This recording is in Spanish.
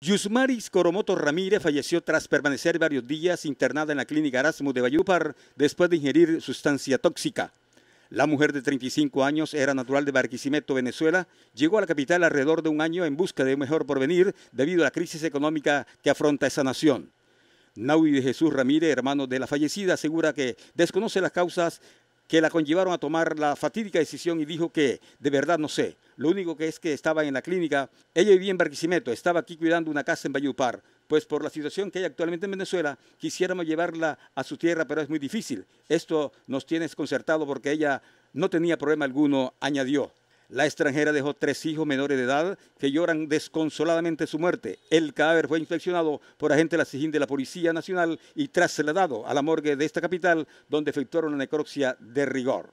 Yusmaris Coromoto Ramírez falleció tras permanecer varios días internada en la clínica Erasmus de Bayúpar después de ingerir sustancia tóxica. La mujer de 35 años era natural de Barquisimeto, Venezuela. Llegó a la capital alrededor de un año en busca de un mejor porvenir debido a la crisis económica que afronta esa nación. Naui de Jesús Ramírez, hermano de la fallecida, asegura que desconoce las causas que la conllevaron a tomar la fatídica decisión y dijo que de verdad no sé. Lo único que es que estaba en la clínica, ella vivía en Barquisimeto, estaba aquí cuidando una casa en Bayupar, pues por la situación que hay actualmente en Venezuela, quisiéramos llevarla a su tierra, pero es muy difícil. Esto nos tiene desconcertado porque ella no tenía problema alguno, añadió. La extranjera dejó tres hijos menores de edad que lloran desconsoladamente su muerte. El cadáver fue infeccionado por agentes de la de la Policía Nacional y trasladado a la morgue de esta capital, donde efectuaron una necropsia de rigor.